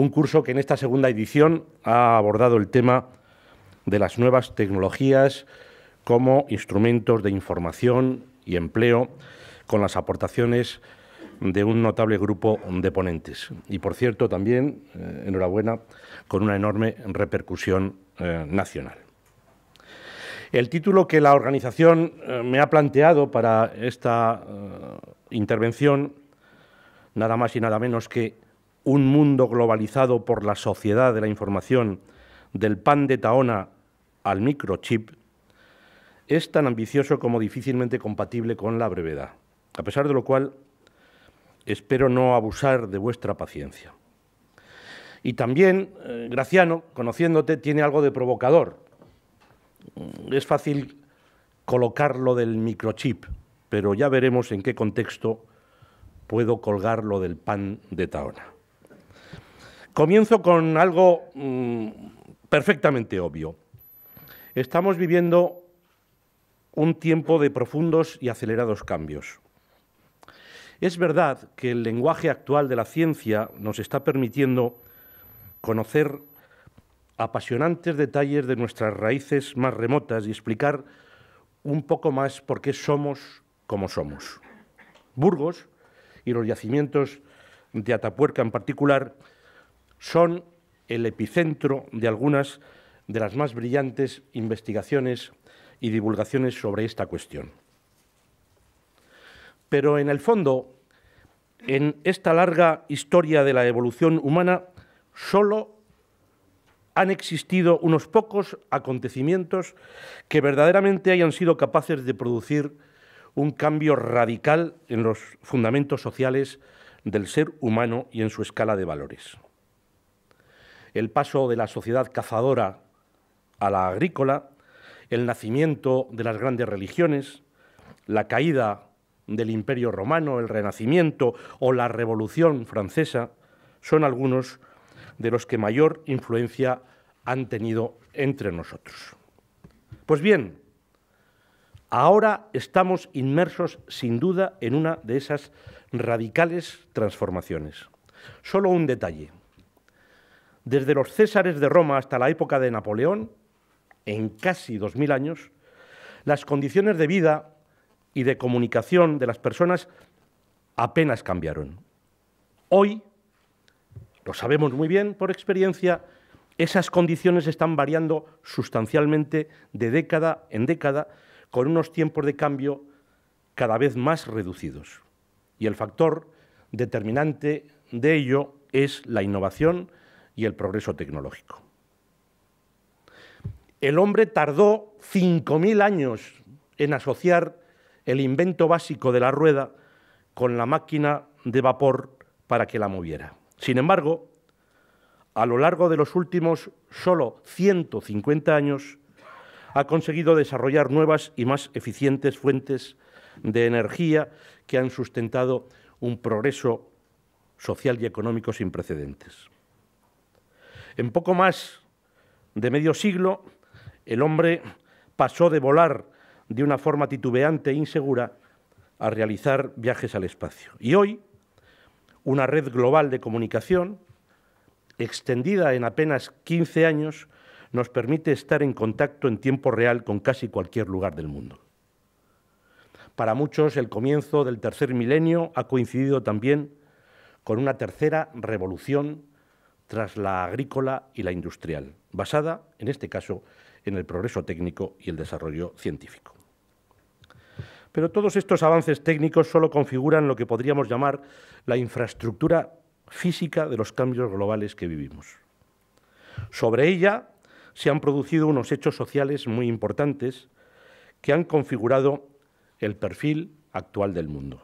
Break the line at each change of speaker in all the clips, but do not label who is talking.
un curso que en esta segunda edición ha abordado el tema de las nuevas tecnologías como instrumentos de información y empleo, con las aportaciones de un notable grupo de ponentes. Y, por cierto, también, eh, enhorabuena, con una enorme repercusión eh, nacional. El título que la organización eh, me ha planteado para esta intervención, nada más y nada menos que un mundo globalizado por la sociedad de la información, del pan de Taona al microchip, es tan ambicioso como difícilmente compatible con la brevedad. A pesar de lo cual, espero no abusar de vuestra paciencia. Y también, eh, Graciano, conociéndote, tiene algo de provocador. Mm, es fácil colocarlo del microchip, pero ya veremos en qué contexto puedo colgar lo del pan de Taona. Comienzo con algo mm, perfectamente obvio. Estamos viviendo un tiempo de profundos y acelerados cambios. Es verdad que el lenguaje actual de la ciencia nos está permitiendo conocer apasionantes detalles de nuestras raíces más remotas y explicar un poco más por qué somos como somos. Burgos y los yacimientos de Atapuerca en particular son el epicentro de algunas de las más brillantes investigaciones y divulgaciones sobre esta cuestión. Pero en el fondo, en esta larga historia de la evolución humana, solo han existido unos pocos acontecimientos que verdaderamente hayan sido capaces de producir un cambio radical en los fundamentos sociales del ser humano y en su escala de valores el paso de la sociedad cazadora a la agrícola, el nacimiento de las grandes religiones, la caída del Imperio Romano, el Renacimiento o la Revolución Francesa, son algunos de los que mayor influencia han tenido entre nosotros. Pues bien, ahora estamos inmersos sin duda en una de esas radicales transformaciones. Solo un detalle desde los Césares de Roma hasta la época de Napoleón, en casi 2.000 años, las condiciones de vida y de comunicación de las personas apenas cambiaron. Hoy, lo sabemos muy bien por experiencia, esas condiciones están variando sustancialmente de década en década con unos tiempos de cambio cada vez más reducidos. Y el factor determinante de ello es la innovación y el progreso tecnológico. El hombre tardó 5.000 años en asociar el invento básico de la rueda con la máquina de vapor para que la moviera. Sin embargo, a lo largo de los últimos solo 150 años, ha conseguido desarrollar nuevas y más eficientes fuentes de energía que han sustentado un progreso social y económico sin precedentes. En poco más de medio siglo, el hombre pasó de volar de una forma titubeante e insegura a realizar viajes al espacio. Y hoy, una red global de comunicación, extendida en apenas 15 años, nos permite estar en contacto en tiempo real con casi cualquier lugar del mundo. Para muchos, el comienzo del tercer milenio ha coincidido también con una tercera revolución tras la agrícola y la industrial, basada, en este caso, en el progreso técnico y el desarrollo científico. Pero todos estos avances técnicos solo configuran lo que podríamos llamar la infraestructura física de los cambios globales que vivimos. Sobre ella se han producido unos hechos sociales muy importantes que han configurado el perfil actual del mundo.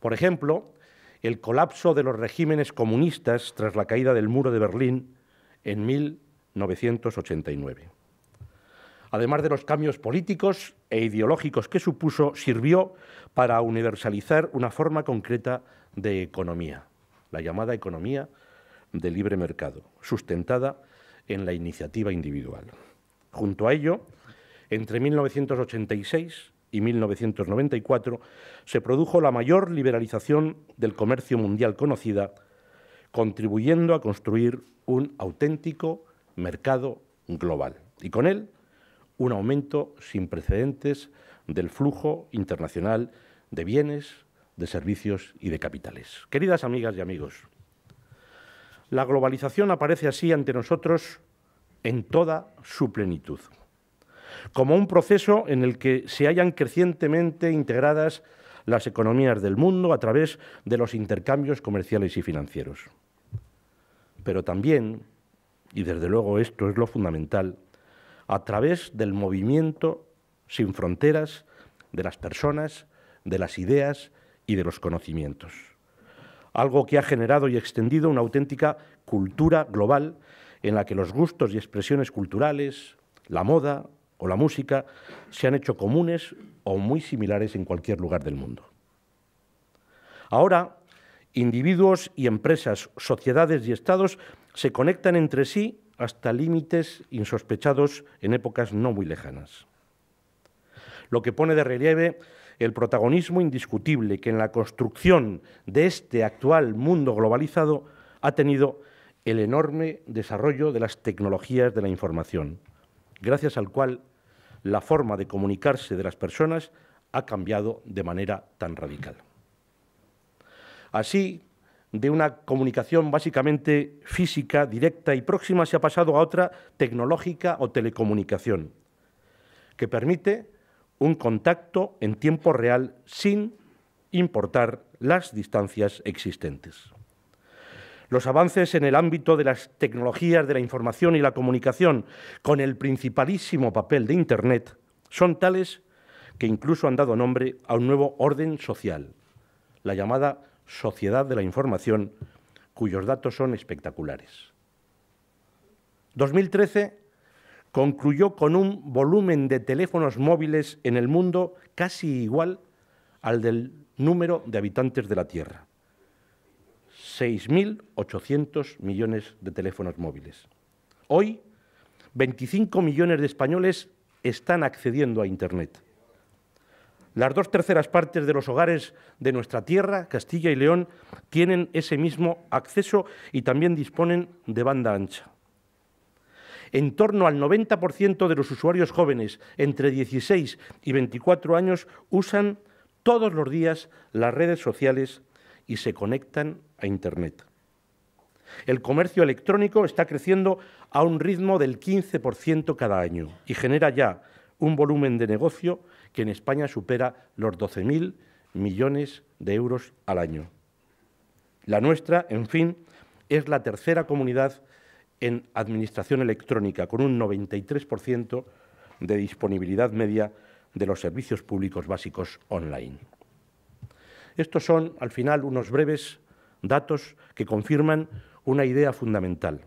Por ejemplo, el colapso de los regímenes comunistas tras la caída del muro de Berlín en 1989. Además de los cambios políticos e ideológicos que supuso, sirvió para universalizar una forma concreta de economía, la llamada economía de libre mercado, sustentada en la iniciativa individual. Junto a ello, entre 1986 y 1994 se produjo la mayor liberalización del comercio mundial conocida, contribuyendo a construir un auténtico mercado global y con él un aumento sin precedentes del flujo internacional de bienes, de servicios y de capitales. Queridas amigas y amigos, la globalización aparece así ante nosotros en toda su plenitud como un proceso en el que se hayan crecientemente integradas las economías del mundo a través de los intercambios comerciales y financieros. Pero también, y desde luego esto es lo fundamental, a través del movimiento sin fronteras de las personas, de las ideas y de los conocimientos. Algo que ha generado y extendido una auténtica cultura global en la que los gustos y expresiones culturales, la moda, o la música se han hecho comunes o muy similares en cualquier lugar del mundo. Ahora, individuos y empresas, sociedades y estados se conectan entre sí hasta límites insospechados en épocas no muy lejanas. Lo que pone de relieve el protagonismo indiscutible que en la construcción de este actual mundo globalizado ha tenido el enorme desarrollo de las tecnologías de la información, gracias al cual la forma de comunicarse de las personas ha cambiado de manera tan radical. Así, de una comunicación básicamente física, directa y próxima, se ha pasado a otra tecnológica o telecomunicación, que permite un contacto en tiempo real sin importar las distancias existentes. Los avances en el ámbito de las tecnologías de la información y la comunicación, con el principalísimo papel de Internet, son tales que incluso han dado nombre a un nuevo orden social, la llamada sociedad de la información, cuyos datos son espectaculares. 2013 concluyó con un volumen de teléfonos móviles en el mundo casi igual al del número de habitantes de la Tierra. 6.800 millones de teléfonos móviles. Hoy, 25 millones de españoles están accediendo a Internet. Las dos terceras partes de los hogares de nuestra tierra, Castilla y León, tienen ese mismo acceso y también disponen de banda ancha. En torno al 90% de los usuarios jóvenes entre 16 y 24 años usan todos los días las redes sociales y se conectan a Internet. El comercio electrónico está creciendo a un ritmo del 15% cada año y genera ya un volumen de negocio que en España supera los 12.000 millones de euros al año. La nuestra, en fin, es la tercera comunidad en administración electrónica, con un 93% de disponibilidad media de los servicios públicos básicos online. Estos son, al final, unos breves datos que confirman una idea fundamental.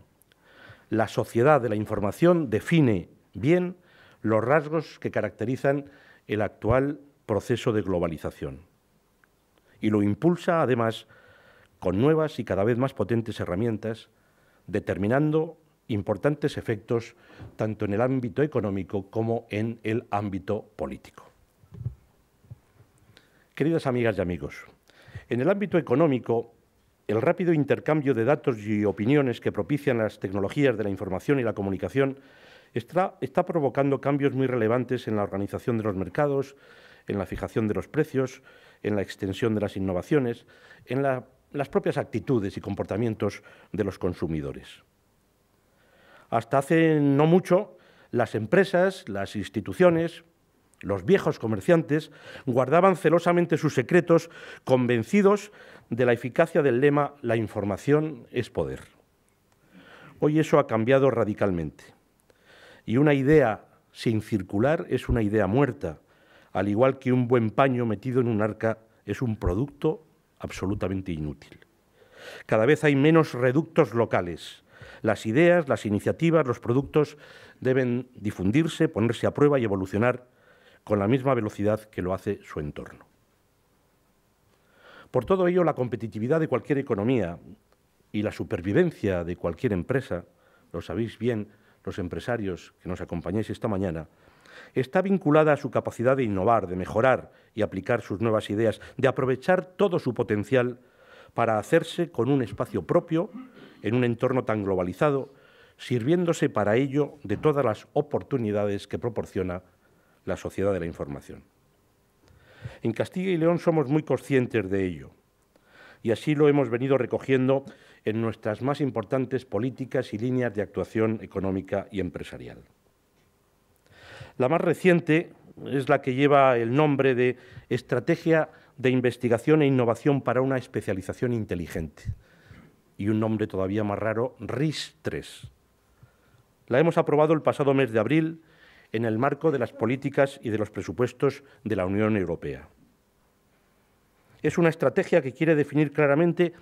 La sociedad de la información define bien los rasgos que caracterizan el actual proceso de globalización y lo impulsa, además, con nuevas y cada vez más potentes herramientas, determinando importantes efectos tanto en el ámbito económico como en el ámbito político. Queridas amigas y amigos, en el ámbito económico, el rápido intercambio de datos y opiniones que propician las tecnologías de la información y la comunicación está, provocando cambios muy relevantes en la organización de los mercados, en la fijación de los precios, en la extensión de las innovaciones, en las propias actitudes y comportamientos de los consumidores. Hasta hace no mucho, las empresas, las instituciones, los viejos comerciantes, guardaban celosamente sus secretos, convencidos de la eficacia del lema La información es poder. Hoy eso ha cambiado radicalmente. Y una idea sin circular es una idea muerta, al igual que un buen paño metido en un arca es un producto absolutamente inútil. Cada vez hay menos reductos locales. Las ideas, las iniciativas, los productos deben difundirse, ponerse a prueba y evolucionar con la misma velocidad que lo hace su entorno. Por todo ello, la competitividad de cualquier economía y la supervivencia de cualquier empresa, lo sabéis bien los empresarios que nos acompañáis esta mañana, está vinculada a su capacidad de innovar, de mejorar y aplicar sus nuevas ideas, de aprovechar todo su potencial para hacerse con un espacio propio en un entorno tan globalizado, sirviéndose para ello de todas las oportunidades que proporciona la sociedad de la información. En Castilla y León somos muy conscientes de ello y así lo hemos venido recogiendo en nuestras más importantes políticas y líneas de actuación económica y empresarial. La más reciente es la que lleva el nombre de Estrategia de Investigación e Innovación para una Especialización Inteligente y un nombre todavía más raro, RIS-3. La hemos aprobado el pasado mes de abril en el marco de las políticas y de los presupuestos de la Unión Europea. Es una estrategia que quiere definir claramente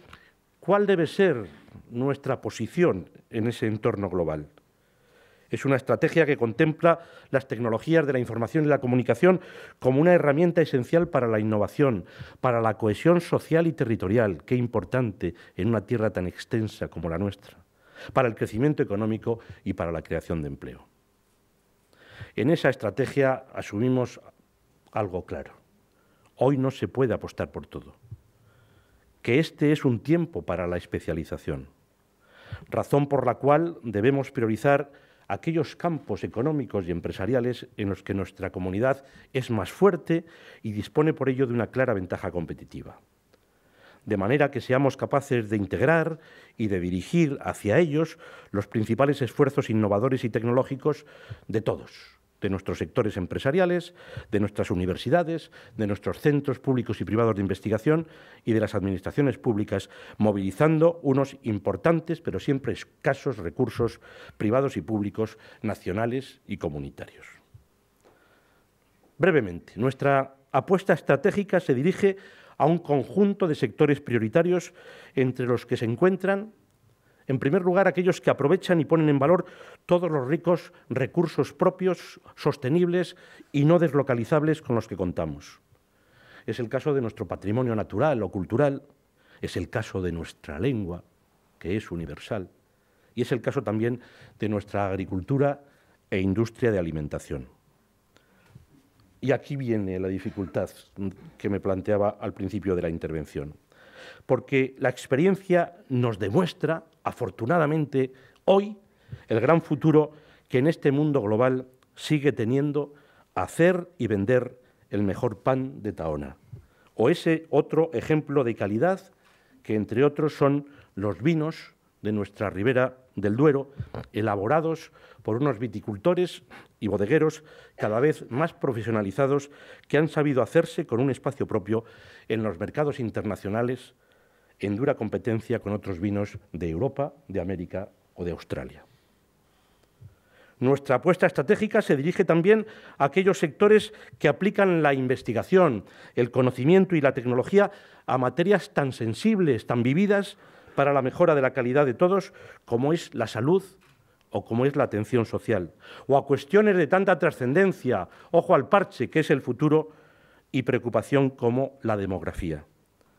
cuál debe ser nuestra posición en ese entorno global. Es una estrategia que contempla las tecnologías de la información y la comunicación como una herramienta esencial para la innovación, para la cohesión social y territorial, qué importante en una tierra tan extensa como la nuestra, para el crecimiento económico y para la creación de empleo. En esa estrategia asumimos algo claro. Hoy no se puede apostar por todo. Que este es un tiempo para la especialización. Razón por la cual debemos priorizar aquellos campos económicos y empresariales en los que nuestra comunidad es más fuerte y dispone por ello de una clara ventaja competitiva de manera que seamos capaces de integrar y de dirigir hacia ellos los principales esfuerzos innovadores y tecnológicos de todos de nuestros sectores empresariales, de nuestras universidades, de nuestros centros públicos y privados de investigación y de las administraciones públicas, movilizando unos importantes pero siempre escasos recursos privados y públicos nacionales y comunitarios. Brevemente, nuestra apuesta estratégica se dirige a un conjunto de sectores prioritarios entre los que se encuentran, en primer lugar, aquellos que aprovechan y ponen en valor todos los ricos recursos propios, sostenibles y no deslocalizables con los que contamos. Es el caso de nuestro patrimonio natural o cultural, es el caso de nuestra lengua, que es universal, y es el caso también de nuestra agricultura e industria de alimentación. Y aquí viene la dificultad que me planteaba al principio de la intervención. Porque la experiencia nos demuestra, afortunadamente, hoy el gran futuro que en este mundo global sigue teniendo hacer y vender el mejor pan de Taona. O ese otro ejemplo de calidad que, entre otros, son los vinos de nuestra ribera del Duero, elaborados por unos viticultores y bodegueros cada vez más profesionalizados que han sabido hacerse con un espacio propio en los mercados internacionales en dura competencia con otros vinos de Europa, de América o de Australia. Nuestra apuesta estratégica se dirige también a aquellos sectores que aplican la investigación, el conocimiento y la tecnología a materias tan sensibles, tan vividas para la mejora de la calidad de todos, como es la salud o como es la atención social, o a cuestiones de tanta trascendencia, ojo al parche, que es el futuro, y preocupación como la demografía,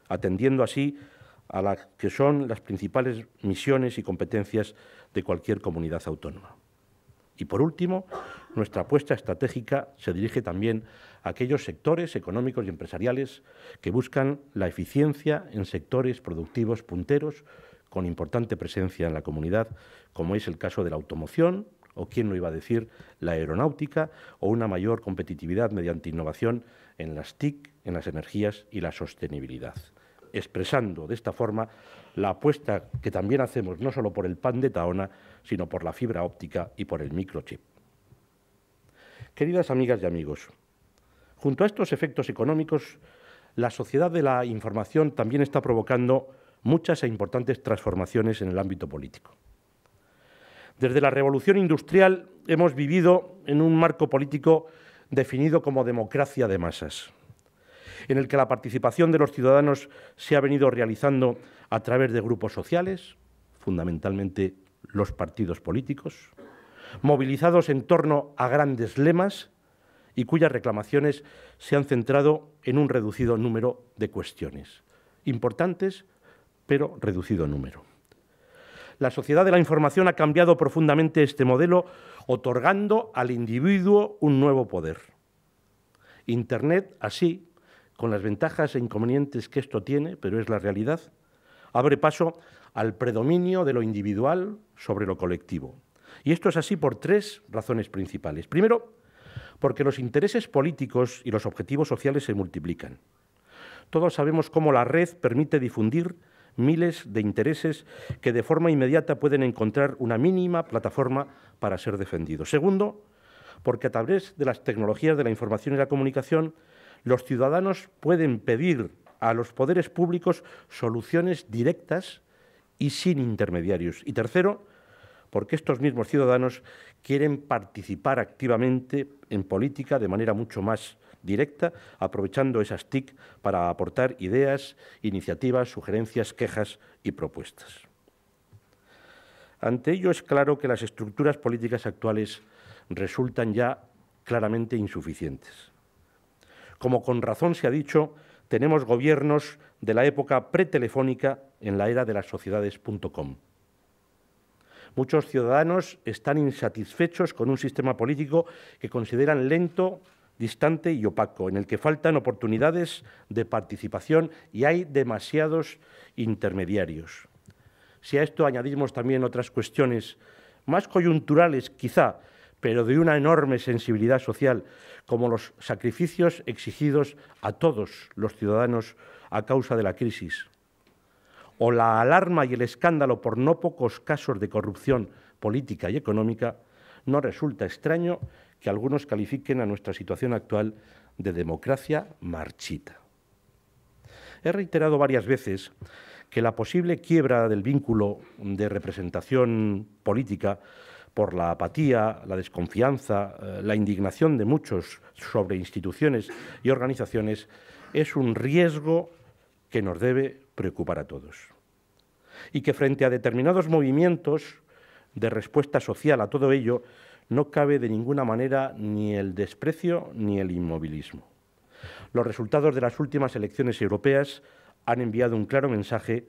atendiendo así a las que son las principales misiones y competencias de cualquier comunidad autónoma. Y por último, nuestra apuesta estratégica se dirige también aquellos sectores económicos y empresariales que buscan la eficiencia en sectores productivos punteros con importante presencia en la comunidad, como es el caso de la automoción, o quién lo iba a decir, la aeronáutica, o una mayor competitividad mediante innovación en las TIC, en las energías y la sostenibilidad. Expresando de esta forma la apuesta que también hacemos no solo por el pan de Taona, sino por la fibra óptica y por el microchip. Queridas amigas y amigos, Junto a estos efectos económicos, la sociedad de la información también está provocando muchas e importantes transformaciones en el ámbito político. Desde la revolución industrial hemos vivido en un marco político definido como democracia de masas, en el que la participación de los ciudadanos se ha venido realizando a través de grupos sociales, fundamentalmente los partidos políticos, movilizados en torno a grandes lemas y cuyas reclamaciones se han centrado en un reducido número de cuestiones, importantes pero reducido número. La sociedad de la información ha cambiado profundamente este modelo, otorgando al individuo un nuevo poder. Internet, así, con las ventajas e inconvenientes que esto tiene, pero es la realidad, abre paso al predominio de lo individual sobre lo colectivo. Y esto es así por tres razones principales. Primero, porque los intereses políticos y los objetivos sociales se multiplican. Todos sabemos cómo la red permite difundir miles de intereses que de forma inmediata pueden encontrar una mínima plataforma para ser defendidos. Segundo, porque a través de las tecnologías de la información y la comunicación, los ciudadanos pueden pedir a los poderes públicos soluciones directas y sin intermediarios. Y tercero, porque estos mismos ciudadanos quieren participar activamente en política de manera mucho más directa, aprovechando esas TIC para aportar ideas, iniciativas, sugerencias, quejas y propuestas. Ante ello es claro que las estructuras políticas actuales resultan ya claramente insuficientes. Como con razón se ha dicho, tenemos gobiernos de la época pretelefónica en la era de las sociedades.com. Muchos ciudadanos están insatisfechos con un sistema político que consideran lento, distante y opaco, en el que faltan oportunidades de participación y hay demasiados intermediarios. Si a esto añadimos también otras cuestiones más coyunturales, quizá, pero de una enorme sensibilidad social, como los sacrificios exigidos a todos los ciudadanos a causa de la crisis, o la alarma y el escándalo por no pocos casos de corrupción política y económica, no resulta extraño que algunos califiquen a nuestra situación actual de democracia marchita. He reiterado varias veces que la posible quiebra del vínculo de representación política por la apatía, la desconfianza, eh, la indignación de muchos sobre instituciones y organizaciones es un riesgo que nos debe preocupar a todos. Y que frente a determinados movimientos de respuesta social a todo ello, no cabe de ninguna manera ni el desprecio ni el inmovilismo. Los resultados de las últimas elecciones europeas han enviado un claro mensaje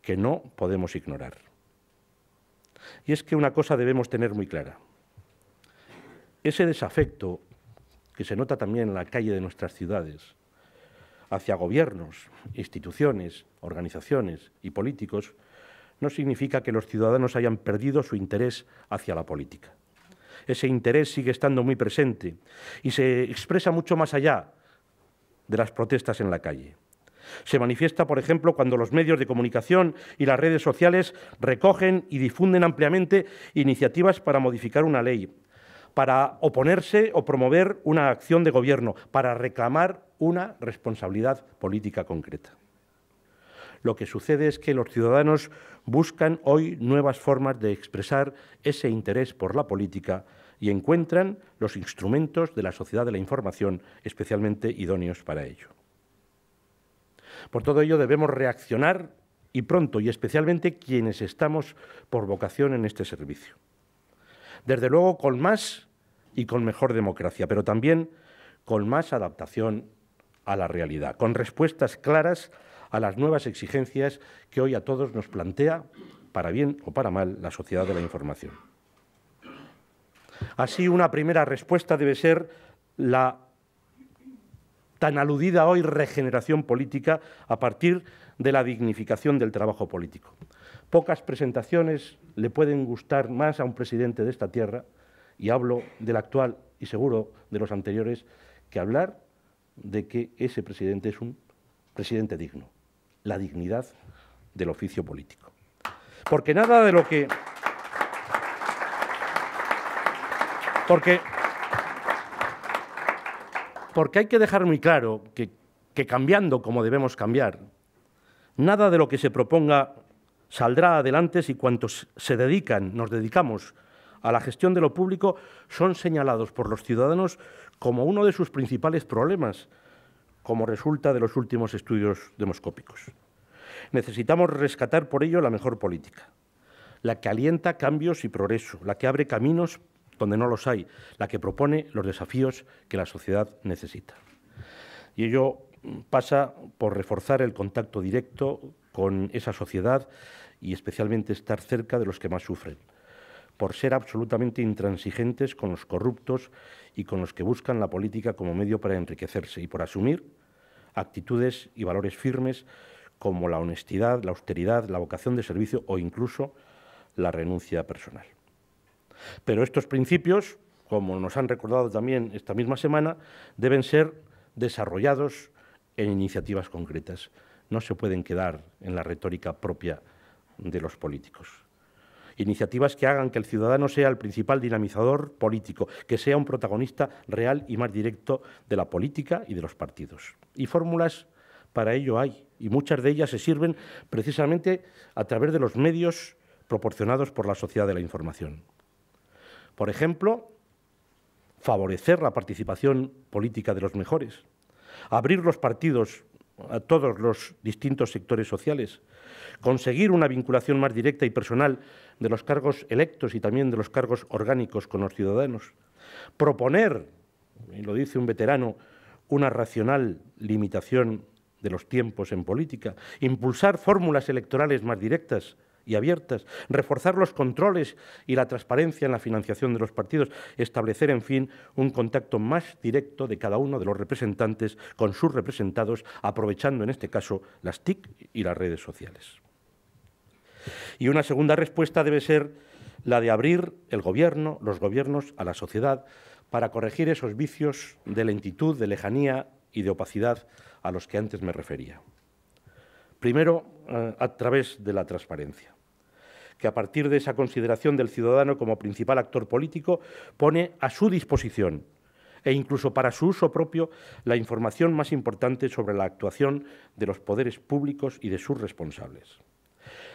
que no podemos ignorar. Y es que una cosa debemos tener muy clara. Ese desafecto que se nota también en la calle de nuestras ciudades, hacia gobiernos, instituciones, organizaciones y políticos no significa que los ciudadanos hayan perdido su interés hacia la política. Ese interés sigue estando muy presente y se expresa mucho más allá de las protestas en la calle. Se manifiesta, por ejemplo, cuando los medios de comunicación y las redes sociales recogen y difunden ampliamente iniciativas para modificar una ley, para oponerse o promover una acción de gobierno, para reclamar una responsabilidad política concreta. Lo que sucede es que los ciudadanos buscan hoy nuevas formas de expresar ese interés por la política y encuentran los instrumentos de la sociedad de la información especialmente idóneos para ello. Por todo ello debemos reaccionar y pronto, y especialmente quienes estamos por vocación en este servicio. Desde luego con más y con mejor democracia, pero también con más adaptación a la realidad, con respuestas claras a las nuevas exigencias que hoy a todos nos plantea, para bien o para mal, la sociedad de la información. Así, una primera respuesta debe ser la tan aludida hoy regeneración política a partir de la dignificación del trabajo político. Pocas presentaciones le pueden gustar más a un presidente de esta tierra, y hablo del actual y seguro de los anteriores, que hablar de que ese presidente es un presidente digno, la dignidad del oficio político. Porque nada de lo que... Porque, porque hay que dejar muy claro que, que cambiando como debemos cambiar, nada de lo que se proponga saldrá adelante si cuantos se dedican, nos dedicamos a la gestión de lo público son señalados por los ciudadanos como uno de sus principales problemas, como resulta de los últimos estudios demoscópicos. Necesitamos rescatar por ello la mejor política, la que alienta cambios y progreso, la que abre caminos donde no los hay, la que propone los desafíos que la sociedad necesita. Y ello pasa por reforzar el contacto directo con esa sociedad y especialmente estar cerca de los que más sufren por ser absolutamente intransigentes con los corruptos y con los que buscan la política como medio para enriquecerse y por asumir actitudes y valores firmes como la honestidad, la austeridad, la vocación de servicio o incluso la renuncia personal. Pero estos principios, como nos han recordado también esta misma semana, deben ser desarrollados en iniciativas concretas. No se pueden quedar en la retórica propia de los políticos. Iniciativas que hagan que el ciudadano sea el principal dinamizador político, que sea un protagonista real y más directo de la política y de los partidos. Y fórmulas para ello hay, y muchas de ellas se sirven precisamente a través de los medios proporcionados por la sociedad de la información. Por ejemplo, favorecer la participación política de los mejores, abrir los partidos a todos los distintos sectores sociales, conseguir una vinculación más directa y personal de los cargos electos y también de los cargos orgánicos con los ciudadanos, proponer, y lo dice un veterano, una racional limitación de los tiempos en política, impulsar fórmulas electorales más directas, y abiertas, reforzar los controles y la transparencia en la financiación de los partidos, establecer, en fin, un contacto más directo de cada uno de los representantes con sus representados, aprovechando en este caso las TIC y las redes sociales. Y una segunda respuesta debe ser la de abrir el gobierno, los gobiernos, a la sociedad para corregir esos vicios de lentitud, de lejanía y de opacidad a los que antes me refería. Primero, eh, a través de la transparencia que a partir de esa consideración del ciudadano como principal actor político pone a su disposición e incluso para su uso propio la información más importante sobre la actuación de los poderes públicos y de sus responsables.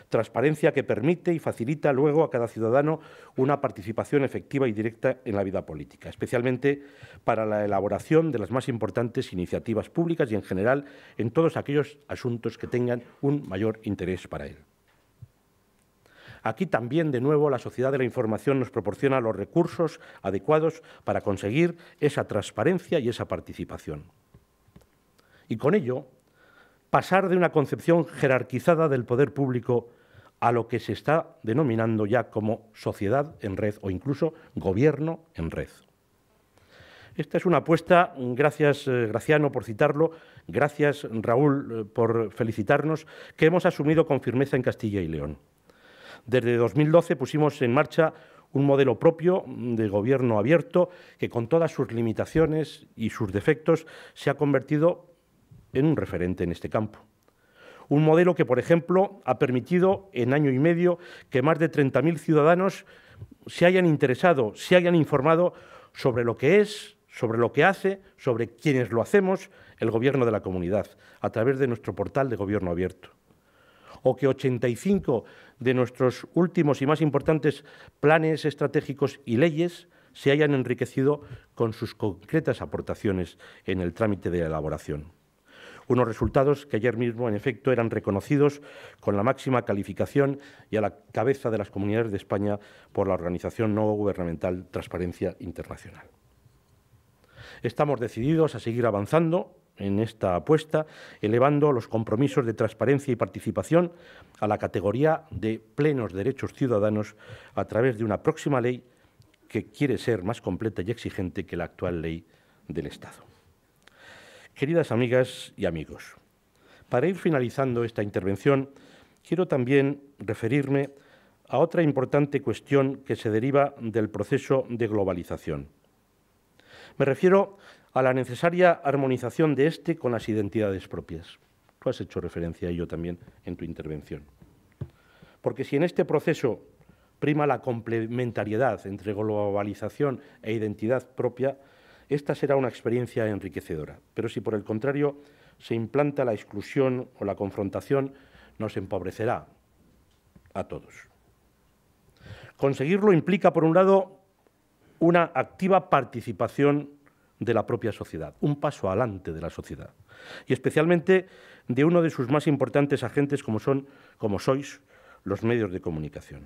Transparencia que permite y facilita luego a cada ciudadano una participación efectiva y directa en la vida política, especialmente para la elaboración de las más importantes iniciativas públicas y en general en todos aquellos asuntos que tengan un mayor interés para él. Aquí también, de nuevo, la sociedad de la información nos proporciona los recursos adecuados para conseguir esa transparencia y esa participación. Y con ello, pasar de una concepción jerarquizada del poder público a lo que se está denominando ya como sociedad en red o incluso gobierno en red. Esta es una apuesta, gracias eh, Graciano por citarlo, gracias Raúl eh, por felicitarnos, que hemos asumido con firmeza en Castilla y León. Desde 2012 pusimos en marcha un modelo propio de gobierno abierto que con todas sus limitaciones y sus defectos se ha convertido en un referente en este campo. Un modelo que, por ejemplo, ha permitido en año y medio que más de 30.000 ciudadanos se hayan interesado, se hayan informado sobre lo que es, sobre lo que hace, sobre quienes lo hacemos el Gobierno de la Comunidad, a través de nuestro portal de Gobierno Abierto o que 85 de nuestros últimos y más importantes planes estratégicos y leyes se hayan enriquecido con sus concretas aportaciones en el trámite de elaboración. Unos resultados que ayer mismo, en efecto, eran reconocidos con la máxima calificación y a la cabeza de las comunidades de España por la organización no gubernamental Transparencia Internacional. Estamos decididos a seguir avanzando en esta apuesta, elevando los compromisos de transparencia y participación a la categoría de plenos derechos ciudadanos a través de una próxima ley que quiere ser más completa y exigente que la actual ley del Estado. Queridas amigas y amigos, para ir finalizando esta intervención, quiero también referirme a otra importante cuestión que se deriva del proceso de globalización. Me refiero a la necesaria armonización de este con las identidades propias. Tú has hecho referencia a ello también en tu intervención. Porque si en este proceso prima la complementariedad entre globalización e identidad propia, esta será una experiencia enriquecedora. Pero si por el contrario se implanta la exclusión o la confrontación, nos empobrecerá a todos. Conseguirlo implica, por un lado, una activa participación de la propia sociedad, un paso adelante de la sociedad. Y especialmente de uno de sus más importantes agentes como son, como sois, los medios de comunicación.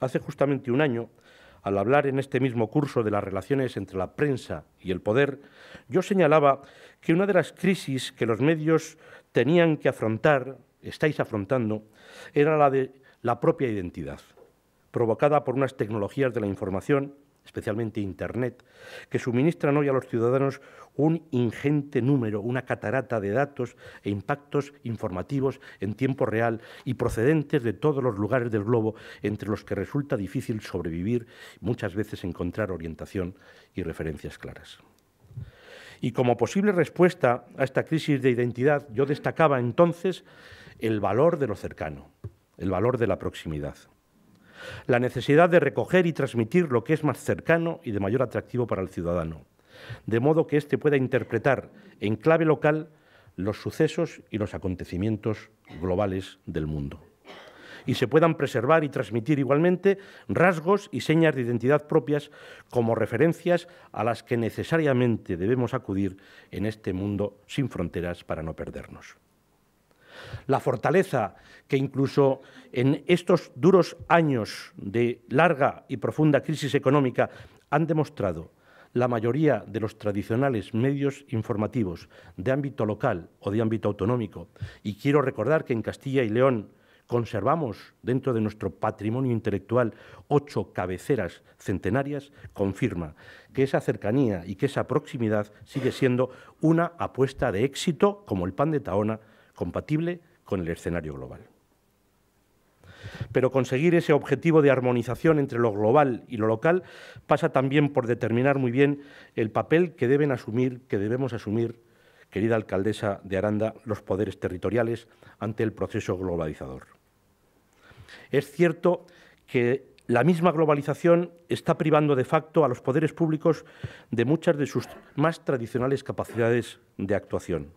Hace justamente un año, al hablar en este mismo curso de las relaciones entre la prensa y el poder, yo señalaba que una de las crisis que los medios tenían que afrontar, estáis afrontando, era la de la propia identidad, provocada por unas tecnologías de la información especialmente Internet, que suministran hoy a los ciudadanos un ingente número, una catarata de datos e impactos informativos en tiempo real y procedentes de todos los lugares del globo, entre los que resulta difícil sobrevivir, muchas veces encontrar orientación y referencias claras. Y como posible respuesta a esta crisis de identidad, yo destacaba entonces el valor de lo cercano, el valor de la proximidad la necesidad de recoger y transmitir lo que es más cercano y de mayor atractivo para el ciudadano, de modo que éste pueda interpretar en clave local los sucesos y los acontecimientos globales del mundo y se puedan preservar y transmitir igualmente rasgos y señas de identidad propias como referencias a las que necesariamente debemos acudir en este mundo sin fronteras para no perdernos la fortaleza que incluso en estos duros años de larga y profunda crisis económica han demostrado la mayoría de los tradicionales medios informativos de ámbito local o de ámbito autonómico. Y quiero recordar que en Castilla y León conservamos dentro de nuestro patrimonio intelectual ocho cabeceras centenarias, confirma que esa cercanía y que esa proximidad sigue siendo una apuesta de éxito como el pan de Taona compatible con el escenario global. Pero conseguir ese objetivo de armonización entre lo global y lo local pasa también por determinar muy bien el papel que deben asumir, que debemos asumir, querida alcaldesa de Aranda, los poderes territoriales ante el proceso globalizador. Es cierto que la misma globalización está privando de facto a los poderes públicos de muchas de sus más tradicionales capacidades de actuación.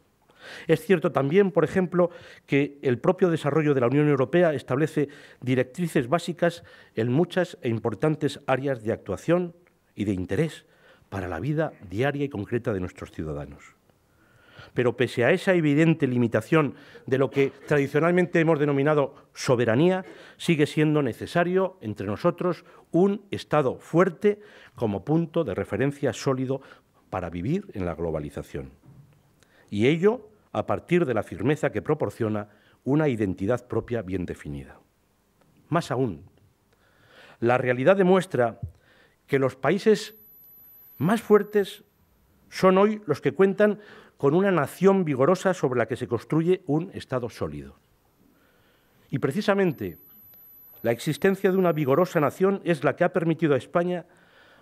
Es cierto también, por ejemplo, que el propio desarrollo de la Unión Europea establece directrices básicas en muchas e importantes áreas de actuación y de interés para la vida diaria y concreta de nuestros ciudadanos. Pero pese a esa evidente limitación de lo que tradicionalmente hemos denominado soberanía, sigue siendo necesario entre nosotros un Estado fuerte como punto de referencia sólido para vivir en la globalización y ello a partir de la firmeza que proporciona una identidad propia bien definida. Más aún, la realidad demuestra que los países más fuertes son hoy los que cuentan con una nación vigorosa sobre la que se construye un Estado sólido. Y precisamente la existencia de una vigorosa nación es la que ha permitido a España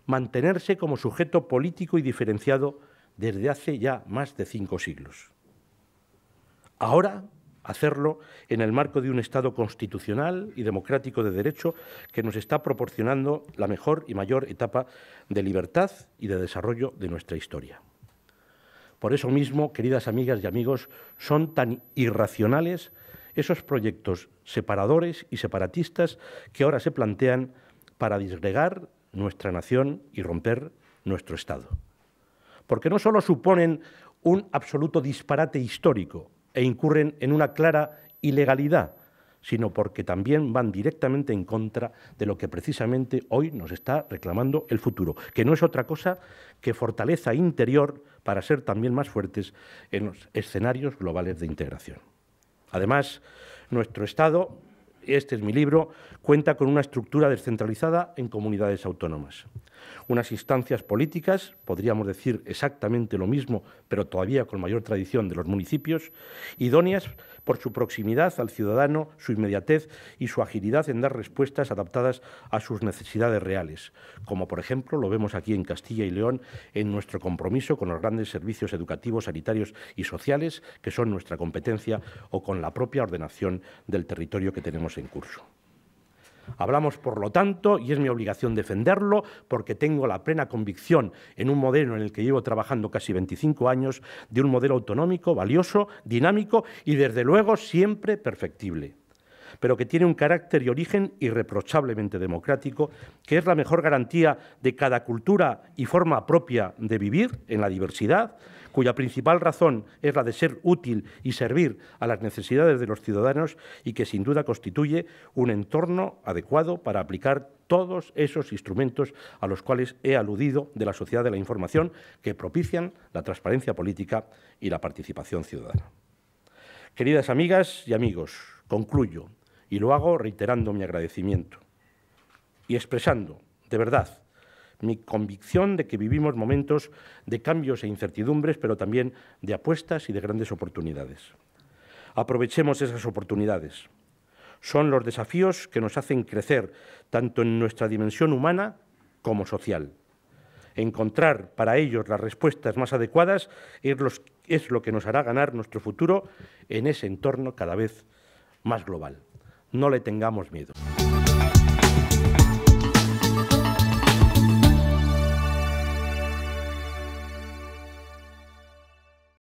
mantenerse como sujeto político y diferenciado desde hace ya más de cinco siglos. Ahora, hacerlo en el marco de un Estado constitucional y democrático de derecho que nos está proporcionando la mejor y mayor etapa de libertad y de desarrollo de nuestra historia. Por eso mismo, queridas amigas y amigos, son tan irracionales esos proyectos separadores y separatistas que ahora se plantean para disgregar nuestra nación y romper nuestro Estado porque no solo suponen un absoluto disparate histórico e incurren en una clara ilegalidad, sino porque también van directamente en contra de lo que precisamente hoy nos está reclamando el futuro, que no es otra cosa que fortaleza interior para ser también más fuertes en los escenarios globales de integración. Además, nuestro Estado este es mi libro, cuenta con una estructura descentralizada en comunidades autónomas. Unas instancias políticas, podríamos decir exactamente lo mismo, pero todavía con mayor tradición de los municipios, idóneas por su proximidad al ciudadano, su inmediatez y su agilidad en dar respuestas adaptadas a sus necesidades reales, como por ejemplo lo vemos aquí en Castilla y León en nuestro compromiso con los grandes servicios educativos, sanitarios y sociales, que son nuestra competencia, o con la propia ordenación del territorio que tenemos en curso. Hablamos, por lo tanto, y es mi obligación defenderlo, porque tengo la plena convicción en un modelo en el que llevo trabajando casi 25 años, de un modelo autonómico, valioso, dinámico y, desde luego, siempre perfectible pero que tiene un carácter y origen irreprochablemente democrático, que es la mejor garantía de cada cultura y forma propia de vivir en la diversidad cuya principal razón es la de ser útil y servir a las necesidades de los ciudadanos y que sin duda constituye un entorno adecuado para aplicar todos esos instrumentos a los cuales he aludido de la sociedad de la información que propician la transparencia política y la participación ciudadana. Queridas amigas y amigos, concluyo y lo hago reiterando mi agradecimiento y expresando, de verdad, mi convicción de que vivimos momentos de cambios e incertidumbres, pero también de apuestas y de grandes oportunidades. Aprovechemos esas oportunidades. Son los desafíos que nos hacen crecer, tanto en nuestra dimensión humana como social. Encontrar para ellos las respuestas más adecuadas es, lo que nos hará ganar nuestro futuro en ese entorno cada vez más global. No le tengamos miedo.